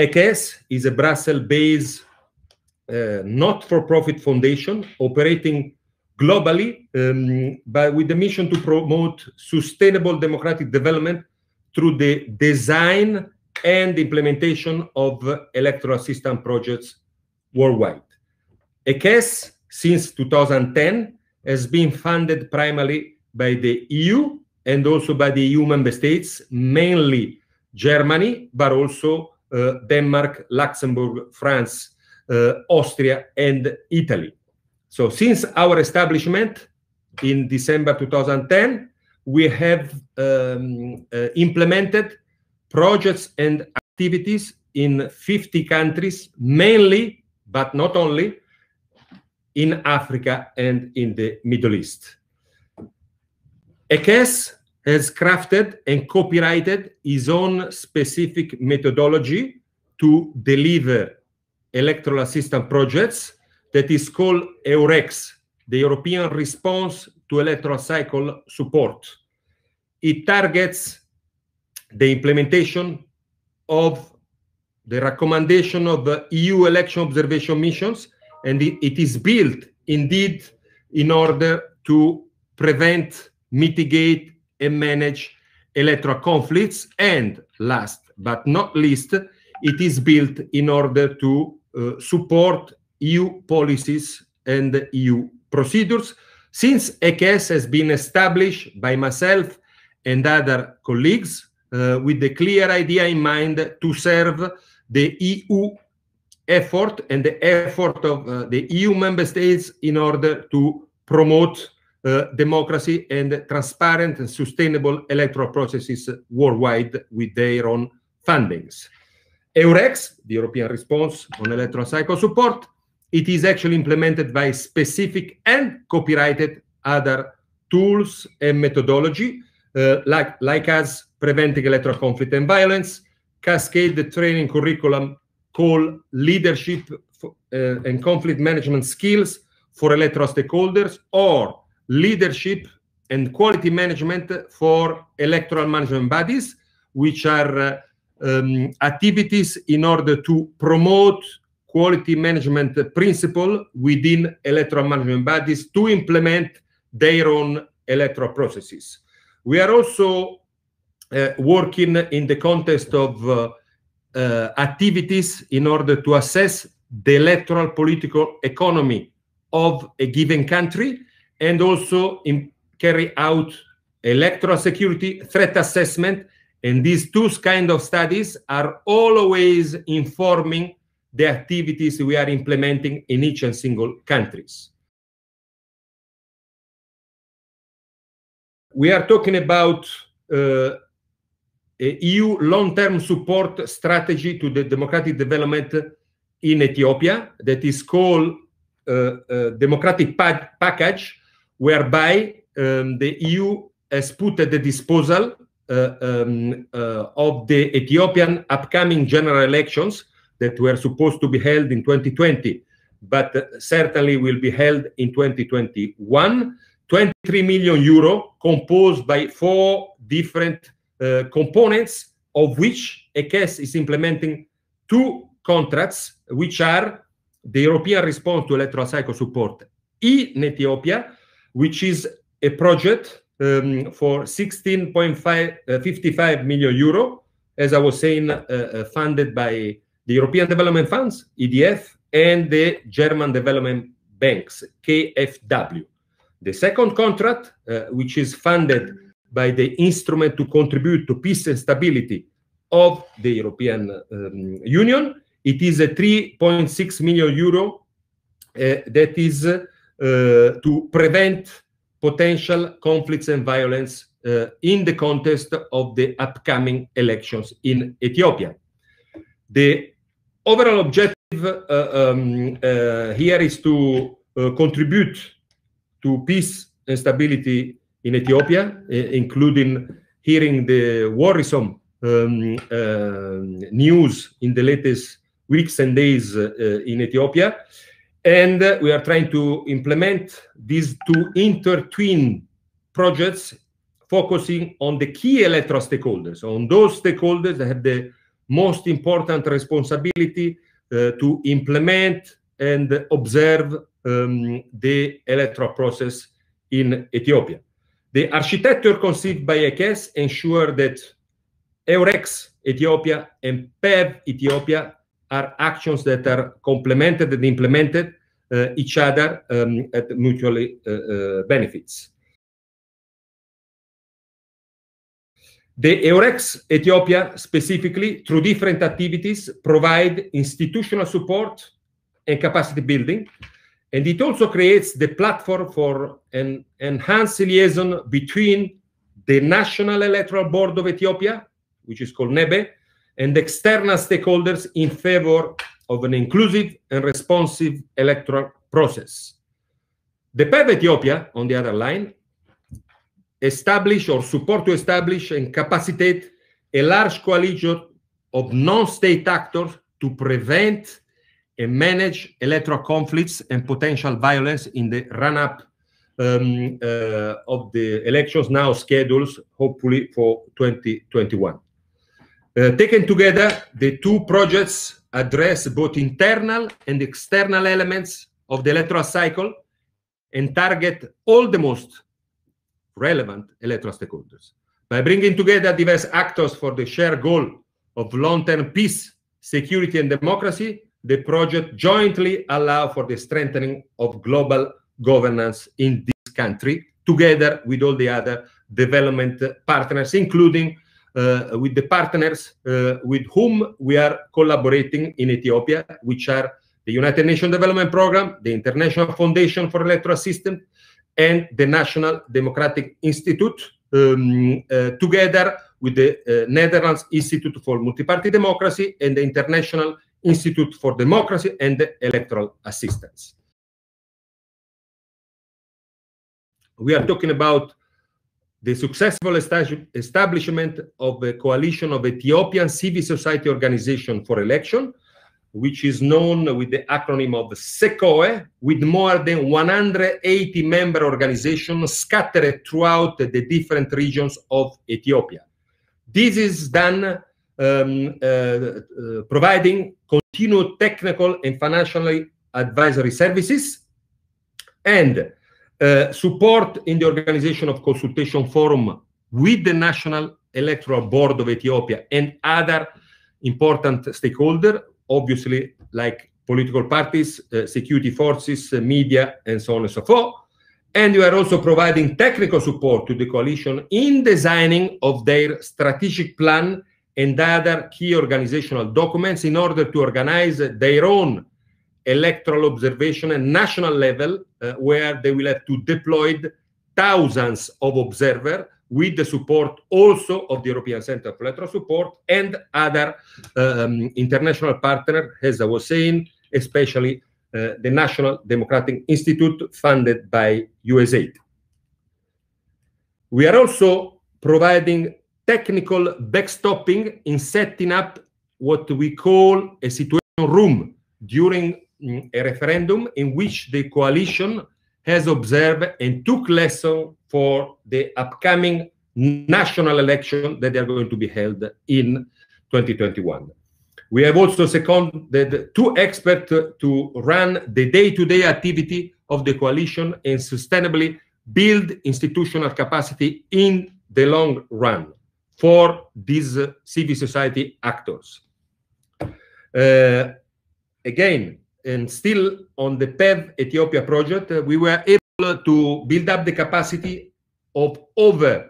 ECS is a Brussels-based uh, not-for-profit foundation operating globally, um, but with the mission to promote sustainable democratic development through the design and implementation of electoral system projects worldwide. ECAS, since 2010, has been funded primarily by the EU and also by the EU member states, mainly Germany, but also Eh, Denmark, Luxembourg, France, eh, Austria, and Italy. So since our establishment in December 2010, we have um, eh, implemented projects and activities in 50 countries, mainly, but not only, in Africa and in the Middle East. ECAS has crafted and copyrighted his own specific methodology to deliver electoral system projects that is called EUREX, the European Response to Electoral Cycle Support. It targets the implementation of the recommendation of the EU election observation missions, and it is built indeed in order to prevent, mitigate, and manage electoral conflicts. And last but not least, it is built in order to uh, support EU policies and EU procedures. Since Aks has been established by myself and other colleagues uh, with the clear idea in mind to serve the EU effort and the effort of uh, the EU member states in order to promote uh, democracy and transparent and sustainable electoral processes worldwide with their own fundings. EUREX, the European response on electoral cycle support, it is actually implemented by specific and copyrighted other tools and methodology, uh, like, like us preventing electoral conflict and violence, cascade the training curriculum called leadership uh, and conflict management skills for electoral stakeholders, or leadership and quality management for electoral management bodies, which are um, activities in order to promote quality management principle within electoral management bodies to implement their own electoral processes. We are also uh, working in the context of uh, uh, activities in order to assess the electoral political economy of a given country and also carry out electoral security threat assessment. And these two kind of studies are always informing the activities we are implementing in each and single countries. We are talking about uh, EU long-term support strategy to the democratic development in Ethiopia that is called uh, uh, Democratic Package whereby um, the EU has put at the disposal uh, um, uh, of the Ethiopian upcoming general elections that were supposed to be held in 2020, but uh, certainly will be held in 2021. 23 million euro composed by four different uh, components, of which ECAS is implementing two contracts, which are the European response to electoral cycle support in Ethiopia which is a project um, for 16.55 uh, euro, as I was saying, uh, uh, funded by the European Development Funds, EDF, and the German Development Banks, KfW. The second contract, uh, which is funded by the instrument to contribute to peace and stability of the European um, Union, it is a 3.6 million euro uh, that is uh, to prevent potential conflicts and violence uh, in the context of the upcoming elections in Ethiopia. The overall objective uh, um, here is to contribute to peace and stability in Ethiopia, including hearing the worrisome um, uh, news in the latest weeks and days uh, in Ethiopia, and we are trying to implement these two inter-twin projects focusing on the key electro stakeholders, on those stakeholders that have the most important responsibility uh, to implement and observe um, the electro process in Ethiopia. The architecture conceived by ECAS ensure that EUREX Ethiopia and PEV Ethiopia are actions that are complemented and implemented uh, each other um, at mutually uh, uh, benefits. The EUREX Ethiopia, specifically through different activities, provide institutional support and capacity building, and it also creates the platform for an enhanced liaison between the National Electoral Board of Ethiopia, which is called NEBE, and external stakeholders in favor of an inclusive and responsive electoral process. The PEV Ethiopia, on the other line, establish or support to establish and capacitate a large coalition of non-state actors to prevent and manage electoral conflicts and potential violence in the run-up um, uh, of the elections now scheduled, hopefully for 2021. Uh, taken together, the two projects address both internal and external elements of the electoral cycle and target all the most relevant electoral stakeholders. By bringing together diverse actors for the shared goal of long-term peace, security and democracy, the project jointly allow for the strengthening of global governance in this country, together with all the other development partners, including uh, with the partners uh, with whom we are collaborating in Ethiopia, which are the United Nations Development Programme, the International Foundation for Electoral Systems, and the National Democratic Institute, um, uh, together with the Netherlands Institute for Multiparty Democracy and the International Institute for Democracy and Electoral Assistance. We are talking about the successful establishment of a coalition of Ethiopian civil society organization for election, which is known with the acronym of SECOE, with more than 180 member organizations scattered throughout the different regions of Ethiopia. This is done um, uh, uh, providing continued technical and financial advisory services and uh, support in the organization of consultation forum with the National Electoral Board of Ethiopia and other important stakeholders, obviously like political parties, uh, security forces, uh, media, and so on and so forth. And we are also providing technical support to the coalition in designing of their strategic plan and other key organizational documents in order to organize their own electoral observation at national level, uh, where they will have to deploy thousands of observers with the support also of the European Center for Electoral Support and other um, international partners, as I was saying, especially uh, the National Democratic Institute funded by USAID. We are also providing technical backstopping in setting up what we call a situation room during a referendum in which the coalition has observed and took lesson for the upcoming national election that they are going to be held in 2021. We have also seconded two experts to run the day-to-day activity of the coalition and sustainably build institutional capacity in the long run for these civil society actors. Uh, again, and still on the PEV Ethiopia project, uh, we were able to build up the capacity of over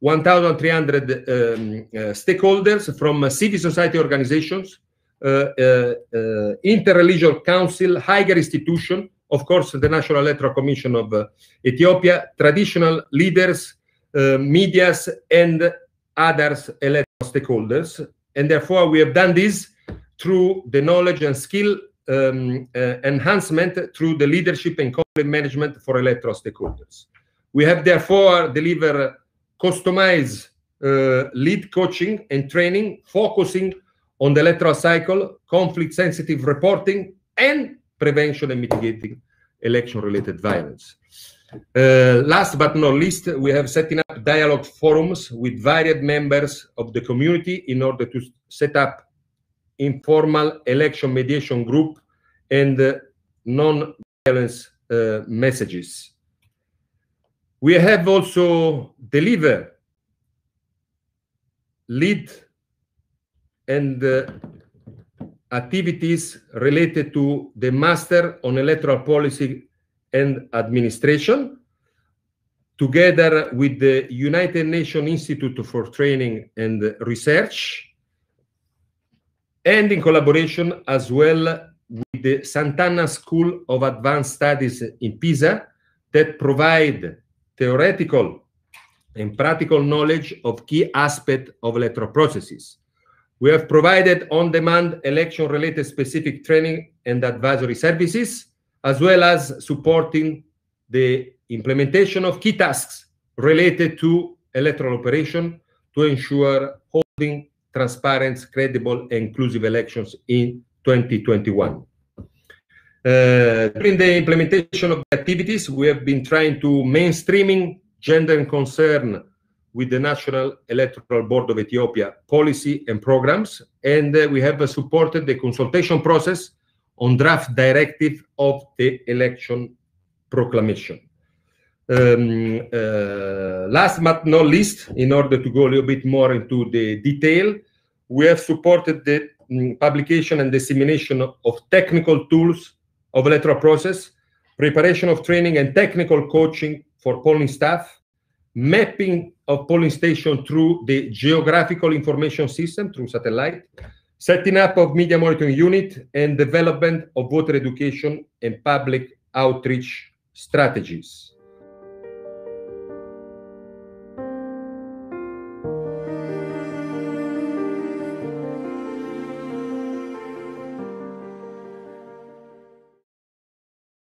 1,300 um, uh, stakeholders from uh, civil society organizations, interreligious council, higher institution, of course, the National Electoral Commission of uh, Ethiopia, traditional leaders, uh, medias, and others electoral stakeholders. And therefore, we have done this through the knowledge and skill um, uh, enhancement through the leadership and conflict management for electoral stakeholders. We have therefore delivered customized uh, lead coaching and training, focusing on the electoral cycle, conflict sensitive reporting, and prevention and mitigating election related violence. Uh, last but not least, we have setting up dialogue forums with varied members of the community in order to set up informal election mediation group and uh, non-violence uh, messages. We have also delivered, lead and uh, activities related to the Master on Electoral Policy and Administration, together with the United Nations Institute for Training and Research, and in collaboration as well with the Santana School of Advanced Studies in Pisa that provide theoretical and practical knowledge of key aspects of electoral processes. We have provided on-demand election-related specific training and advisory services, as well as supporting the implementation of key tasks related to electoral operation to ensure holding transparent, credible, and inclusive elections in 2021. Uh, during the implementation of the activities, we have been trying to mainstreaming gender and concern with the National Electoral Board of Ethiopia policy and programs, and uh, we have uh, supported the consultation process on draft directive of the election proclamation. Um, uh, last but not least, in order to go a little bit more into the detail, we have supported the um, publication and dissemination of technical tools of electoral process, preparation of training and technical coaching for polling staff, mapping of polling station through the geographical information system through satellite, setting up of media monitoring unit, and development of voter education and public outreach strategies.